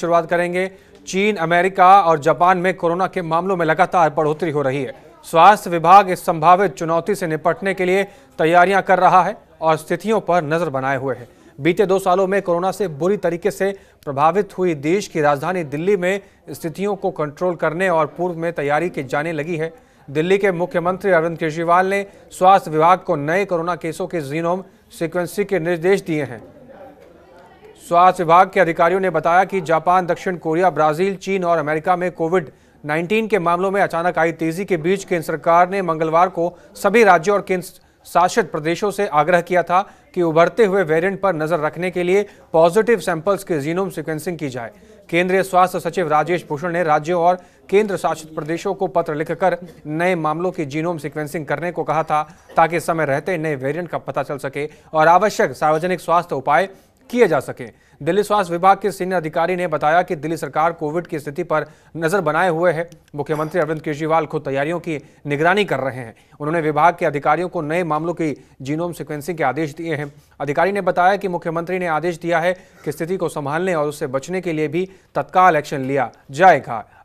शुरुआत करेंगे चीन अमेरिका और जापान में कोरोना के मामलों में लगातार बढ़ोतरी हो रही है स्वास्थ्य विभाग इस संभावित चुनौती से निपटने के लिए तैयारियां कर रहा है और स्थितियों पर नजर बनाए हुए है बीते दो सालों में कोरोना से बुरी तरीके से प्रभावित हुई देश की राजधानी दिल्ली में स्थितियों को कंट्रोल करने और पूर्व में तैयारी की जाने लगी है दिल्ली के मुख्यमंत्री अरविंद केजरीवाल ने स्वास्थ्य विभाग को नए कोरोना केसों के जीनोम सिक्वेंसिंग के निर्देश दिए हैं स्वास्थ्य विभाग के अधिकारियों ने बताया कि जापान दक्षिण कोरिया ब्राजील चीन और अमेरिका में कोविड 19 के मामलों में अचानक आई तेजी के बीच केंद्र सरकार ने मंगलवार को सभी राज्यों और केंद्र शासित प्रदेशों से आग्रह किया था कि उभरते हुए वेरिएंट पर नजर रखने के लिए पॉजिटिव सैंपल्स के जीनोम सिक्वेंसिंग की जाए केंद्रीय स्वास्थ्य सचिव राजेश भूषण ने राज्यों और केंद्र शासित प्रदेशों को पत्र लिखकर नए मामलों की जीनोम सिक्वेंसिंग करने को कहा था ताकि समय रहते नए वेरिएंट का पता चल सके और आवश्यक सार्वजनिक स्वास्थ्य उपाय किए जा सके दिल्ली स्वास्थ्य विभाग के सीनियर अधिकारी ने बताया कि दिल्ली सरकार कोविड की स्थिति पर नजर बनाए हुए है मुख्यमंत्री अरविंद केजरीवाल खुद तैयारियों की निगरानी कर रहे हैं उन्होंने विभाग के अधिकारियों को नए मामलों की जीनोम सिक्वेंसिंग के आदेश दिए हैं अधिकारी ने बताया कि मुख्यमंत्री ने आदेश दिया है कि स्थिति को संभालने और उससे बचने के लिए भी तत्काल एक्शन लिया जाएगा